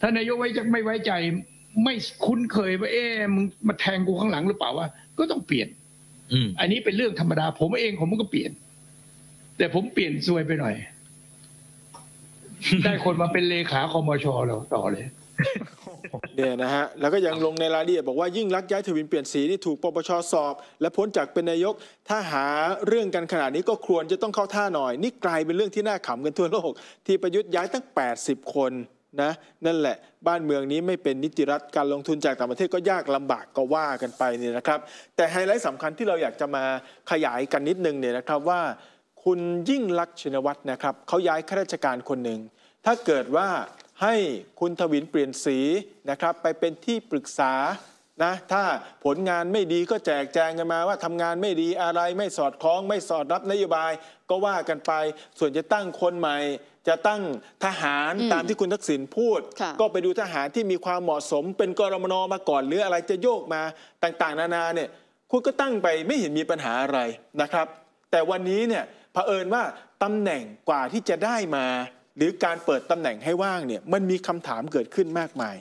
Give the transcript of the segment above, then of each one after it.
ท่านนายกไว้จะไม่ไว้ใจ ไม่คุ้นเคยว่าเอ๊ะมึงมาแทงกูข้างหลังหรือเปล่าวะก็ต้องเปลี่ยน อืมอันนี้เป็นเรื่องธรรมดา ผมเอง ผมก็เปลี่ยนแต่ผมเปลี่ยนซวยไปหน่อย ได้คนมาเป็นเลขาคอมชแล้วต่อเลยเนี่ยนะฮะแล้วก็ยังลงในรายละเอียดบอกว่ายิ่งรักย้ายถวินเปลี่ยนสีนี่ถูกปปชสอบ และพ้นจากเป็นนายกถ้าหาเรื่องกันขนาดนี้ก็ควรจะต้องเข้าท่าหน่อย นี่กลายเป็นเรื่องที่น่าขำกันทั่วโลกที่ประยุทธ์ย้ายตั้ง80คนนะนั่นแหละ บ้านเมืองนี้ไม่เป็นนิติรัฐการลงทุนจากต่างประเทศก็ยากลำบากก็ว่ากันไปเนี่ยนะครับ แต่ไฮไลท์สำคัญที่เราอยากจะมาขยายกันนิดนึงเนี่ยนะครับว่า คุณยิ่งลักษณ์ชินวัตรนะครับเขาย้ายข้าราชการคนหนึ่งถ้าเกิดว่าให้คุณทวินเปลี่ยนสีนะครับไปเป็นที่ปรึกษานะถ้าผลงานไม่ดีก็แจกแจงกันมาว่าทำงานไม่ดีอะไรไม่สอดคล้อง ไม่สอดรับนโยบาย ก็ว่ากันไปส่วนจะตั้งคนใหม่จะตั้งทหารตามที่คุณทักษิณพูด ก็ไปดูทหารที่มีความเหมาะสมเป็นกรมนมาก่อน หรืออะไรจะโยกมาต่างๆ นานาเนี่ยคุณก็ตั้งไปไม่เห็นมีปัญหาอะไรนะครับ แต่วันนี้เนี่ยเผอิญว่าตำแหน่งกว่าที่จะได้มา หรือการเปิดตำแหน่งให้ว่างเนี่ยมันมีคำถามเกิดขึ้นมากมาย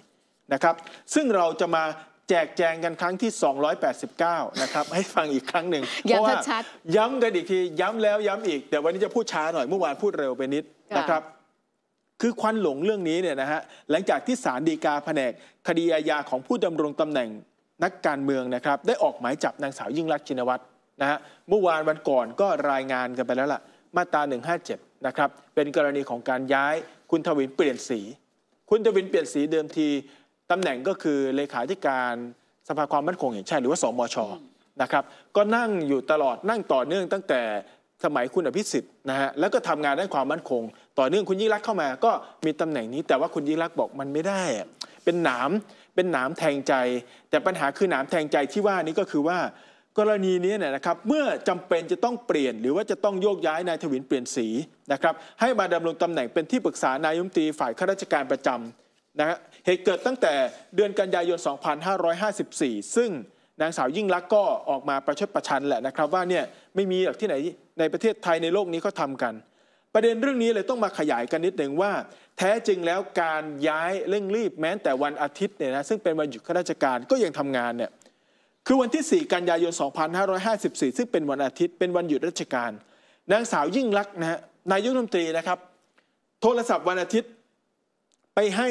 นะครับ ซึ่งเราจะมาแจกแจงกันครั้งที่ 289นะครับให้ฟังอีกครั้งหนึ่งเพราะว่าย้ำกันอีกทีย้ำแล้วย้ำอีกแต่วันนี้จะพูดช้าหน่อย เมื่อวานพูดเร็วไปนิดนะครับคือควันหลงเรื่องนี้เนี่ยนะฮะหลังจากที่ศาลฎีกาแผนกคดีอาญาของผู้ดำรงตำแหน่งนักการเมืองนะครับได้ออกหมายจับนางสาวยิ่งรักชินวัตรนะฮะเมื่อวานวันก่อนก็รายงานกันไปแล้วล่ะมาตรา 157นะครับเป็นกรณีของการย้ายคุณทวินเปลี่ยนสี คุณทวินเปลี่ยนสีเดิมทีตำแหน่งก็คือเลขาธิการสภาความมั่นคงแห่งชาติหรือว่าสมชนะครับก็นั่งอยู่ตลอดนั่งต่อเนื่องตั้งแต่สมัยคุณอภิสิทธิ์นะฮะแล้วก็ทำงานด้านความมั่นคง ต่อเนื่องคุณยิ่งรักเข้ามา ก็มีตำแหน่งนี้แต่ว่าคุณยิ่งรักบอกมันไม่ได้ เป็นหนามเป็นหนามแทงใจ แต่ปัญหาคือหนามแทงใจที่ว่านี้ก็คือว่า กรณีนี้เนี่ยนะครับเมื่อจำเป็นจะต้องเปลี่ยน หรือว่าจะต้องโยกย้ายนายทวินเปลี่ยนสีนะครับให้มาดำรงตำแหน่งเป็นที่ปรึกษานายมตรีฝ่ายข้าราชการประจำนะฮะเหตุเกิดตั้งแต่เดือนกันยายน 2554 ซึ่งนางสาวยิ่งลักษณ์ก็ออกมาประชดประชันแหละนะครับว่าเนี่ยไม่มีหรอกที่ไหนในประเทศไทยในโลกนี้เขาทากัน ประเด็นเรื่องนี้เลยต้องมาขยายกันนิดหนึ่งว่า แท้จริงแล้วการย้ายเร่งรีบ แม้แต่วันอาทิตย์เนี่ยนะซึ่งเป็นวันหยุดข้าราชการก็ยังทำงานเนี่ยคือวันที่ 4กันยายน 2554 ซึ่งเป็นวันอาทิตย์ เป็นวันหยุดราชการนางสาวยิ่งลักษณ์นะฮะนายกรัฐมนตรีนะครับโทรศัพท์วันอาทิตย์ไปให้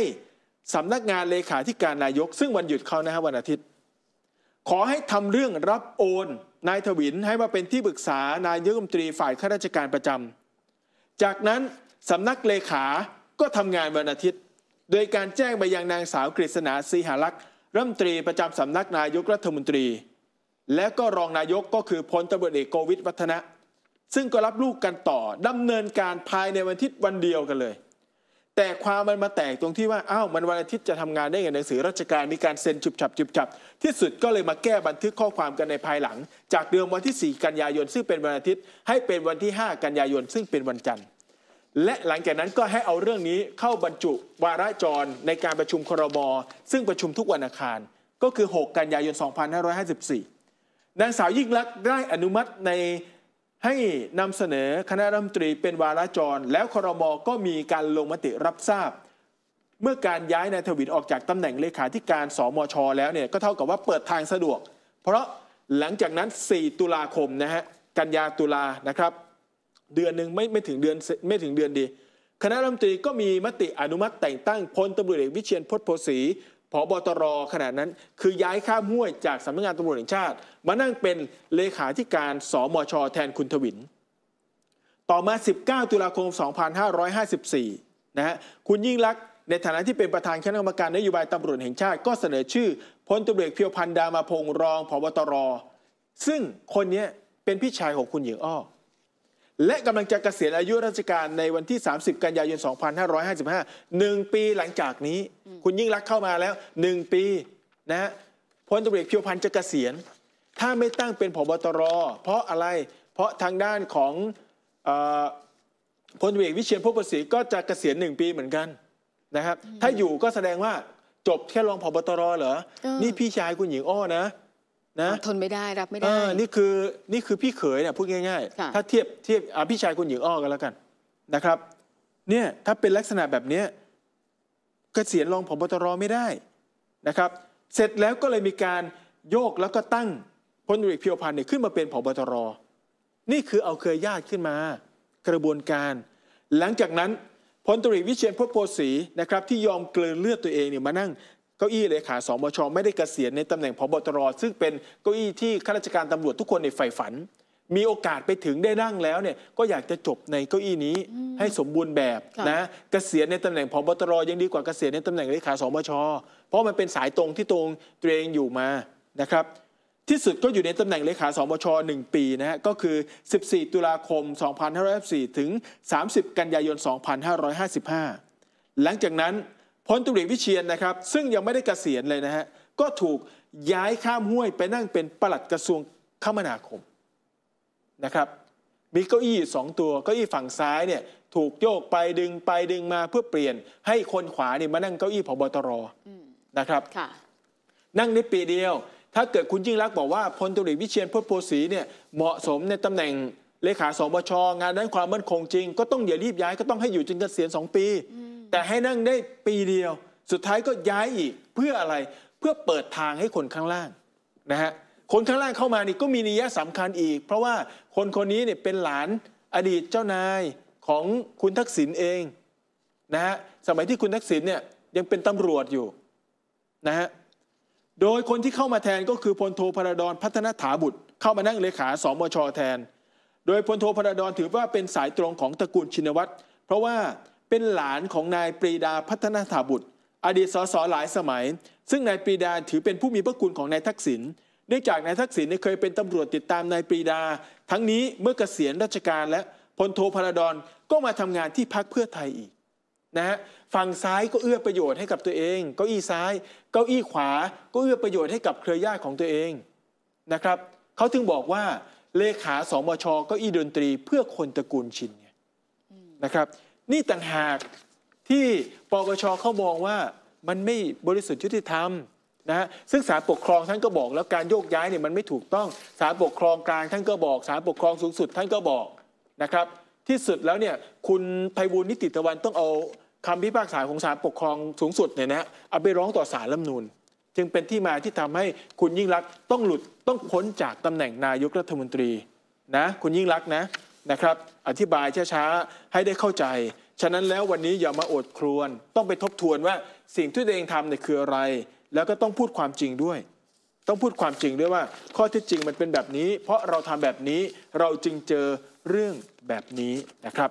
สำนักงานเลขาธิการนายก ซึ่งวันหยุดเขานะฮะวันอาทิตย์ขอให้ทำเรื่องรับโอนนายถวินให้มาเป็นที่ปรึกษานายกรทธมนตรีฝ่ายข้าราชการประจำจากนั้นสำนักเลขา ก็ทำงานวันอาทิตย์ โดยการแจ้งไปยังนางสาวกฤษณาสีหลักษ์รัฐมนตรีประจำสำนักนายกรัฐมนตรี และก็รองนายก ก็คือพลตบดีเอกโกวิทวัฒนะ ซึ่งก็รับลูกกันต่อดำเนินการภายในวันอาทิตย์วันเดียวกันเลยแต่ความมันมาแตกตรงที่ว่าอ้าวมันวันอาทิตย์จะทำงานได้ไงหนังสือราชการมีการเซ็นจุบฉับจุบฉับที่สุดก็เลยมาแก้บันทึกข้อความกันในภายหลัง จากเดิมวันที่ 4 กันยายน ซึ่งเป็นวันอาทิตย์ให้เป็นวันที่ 5 กันยายนซึ่งเป็นวันจันทร์และหลังจากนั้นก็ให้เอาเรื่องนี้เข้าบรรจุวาระจรในการประชุมครมซึ่งประชุมทุกวันอังคารก็คือ 6 กันยายน 2554นางสาวยิ่งลักษณ์ได้อนุมัติในให้นำเสนอคณะรัฐมนตรีเป็นวาระจร แล้วครมก็มีการลงมติรับทราบ เมื่อการย้ายนายทวินออกจากตำแหน่งเลขาธิการสมชแล้วเนี่ยก็เท่ากับว่าเปิดทางสะดวก เพราะหลังจากนั้น 4 ตุลาคมนะฮะกันยาตุลานะครับเดือนหนึ่งไม่ไม่ถึงเดือนไม่ถึงเดือนดี คณะรัฐมนตรีก็มีมติอนุมัติแต่งตั้งพลตำรวจเอกวิเชียนพจน์โพสีอบอตรขนาดนั้นคือย้ายข้ามห้วยจากสำนักงานตำรวจแห่งชาติ มานั่งเป็นเลขาธิการสมชแทนคุณทวินต่อมา 19 ตุลาคม 2554 นะฮะคุณยิ่งลักษณ์ในฐานะที่เป็นประธานคณะกรรมการนโยบายตำรวจแห่งชาติ ก็เสนอชื่อพลตำรวจเพียวพันธ์ดามาพงรองพบตรซึ่งคนนี้เป็นพี่ชายของคุณหญิงอ้อและกำลังจะเกษียณอายุราชการในวันที่ 30 กันยายน 2555 1 ปีหลังจากนี้ คุณยิ่งรักเข้ามาแล้ว 1 ปีนะพลตำรวพิวพันธ์จะเกษียณ ถ้าไม่ตั้งเป็นผบตร เพราะอะไร เพราะทางด้านของพลตเรววิเชียนพวกประสีก็จะเกษียณหนึ่งปีเหมือนกันนะครับ ถ้าอยู่ก็แสดงว่าจบแค่รองผบตร เหรอ นี่พี่ชายคุณหญิงอ้อนะนะทนไม่ได้รับไม่ได้นี่คือนี่คือพี่เขยเนี่ยพูดง่าย ๆ ถ้าเทียบเทียบพี่ชายคุณหญิงอ้อกันแล้วกันนะครับเนี่ยถ้าเป็นลักษณะแบบนี้เกษียณรองผบตรไม่ได้นะครับ เสร็จแล้วก็เลยมีการโยกแล้วก็ตั้งพลตรีเพียวพันธ์เนี่ยขึ้นมาเป็นผบตรนี่คือเอาเคยญาติขึ้นมากระบวนการ หลังจากนั้นพลตรีวิเชียนพุธโพสีนะครับที่ยอมเกลือเลือดตัวเองเนี่ยมานั่งเก้าอี้เลขาสมชไม่ได้เกษียณในตำแหน่งพบตรซึ่งเป็นเก้าอี้ที่ข้าราชการตำรวจทุกคนในใฝ่ฝัน มีโอกาสไปถึงได้นั่งแล้วเนี่ยก็อยากจะจบในเก้าอี้นี้ให้สมบูรณ์แบบนะ เกษียณในตำแหน่งพบตรยังดีกว่าเกษียณในตำแหน่งเลขาสมชเพราะมันเป็นสายตรงที่ตรงตัวเองอยู่มานะครับ ที่สุดก็อยู่ในตำแหน่งเลขาสมช1 ปีนะฮะก็คือ 14 ตุลาคม 2554ถึง30 กันยายน 2555 หลังจากนั้นพลตุริวิเชียนนะครับซึ่งยังไม่ได้เกษียณเลยนะฮะก็ถูกย้ายข้ามห้วยไปนั่งเป็นปลัดกระทรวงคมนาคมนะครับมีเก้าอี้สองตัวเก้าอี้ฝั่งซ้ายเนี่ยถูกโยกไปดึงไปดึงมาเพื่อเปลี่ยนให้คนขวาเนี่ยมานั่งเก้าอี้ผบตรนะครับนั่งได้ปีเดียวถ้าเกิดคุณยิ่งรักบอกว่าพลตุริวิเชียนพุทธโพสีเนี่ยเหมาะสมในตำแหน่งเลขาสบชงานด้านความมั่นคงจริง ก็ต้องอย่ารีบย้ายก็ต้องให้อยู่จนเกษียณสองปีแต่ให้นั่งได้ปีเดียว สุดท้ายก็ย้ายอีกเพื่ออะไรเพื่อเปิดทางให้คนข้างล่างนะฮะคนข้างล่างเข้ามานี่ก็มีนิยะสำคัญอีก เพราะว่าคนคนนี้เนี่ยเป็นหลานอดีตเจ้านายของคุณทักษิณเองนะฮะสมัยที่คุณทักษิณเนี่ยยังเป็นตำรวจอยู่นะฮะโดยคนที่เข้ามาแทนก็คือพลโทพระดอนพัฒนถาบุตร เข้ามานั่งเลขาสมชแทน โดยพลโทพระดอนถือว่าเป็นสายตรงของตระกูลชินวัตรเพราะว่าเป็นหลานของนายปรีดาพัฒนาถาบุตร อดีตสสหลายสมัย ซึ่งนายปรีดาถือเป็นผู้มีพระคุณของนายทักษิณเนื่องจากนายทักษิณเคยเป็นตำรวจติดตามนายปรีดา ทั้งนี้เมื่อเกษียณราชการ และพลโทพรดอนก็มาทำงานที่พักเพื่อไทยอีกนะฮะฝั่งซ้ายก็เอื้อประโยชน์ให้กับตัวเองเก้าอี้ซ้ายเก้าอี้ขวา ก็เอื้อประโยชน์ให้กับเครือญาติของตัวเองนะครับเขาถึงบอกว่าเลขาสมชก็อี้ดนตรีเพื่อคนตระกูลชินนะครับนี่ต่างหากที่ปปชเขามองว่ามันไม่บริสุทธิ์ยุติธรรมนะฮะซึ่งศาลปกครองท่านก็บอก แล้วการโยกย้ายเนี่ยมันไม่ถูกต้องศาลปกครองกลางท่านก็บอกศาลปกครองสูงสุดท่านก็บอกนะครับ ที่สุดแล้วเนี่ยคุณภัยบูลนิติตะวันต้องเอาคำพิพากษาของศาลปกครองสูงสุดเนี่ยนะเอาไปร้องต่อศาลรัฐนูลจึงเป็นที่มาที่ทำให้คุณยิ่งรักต้องหลุดต้องพ้นจากตำแหน่งนายกรัฐมนตรีนะคุณยิ่งรักนะนะครับ อธิบายช้าๆ ให้ได้เข้าใจ ฉะนั้นแล้ววันนี้อย่ามาอดครวน ต้องไปทบทวนว่าสิ่งที่ตัวเองทำเนี่ยคืออะไร แล้วก็ต้องพูดความจริงด้วย ต้องพูดความจริงด้วยว่า ข้อที่จริงมันเป็นแบบนี้ เพราะเราทำแบบนี้ เราจึงเจอเรื่องแบบนี้นะครับ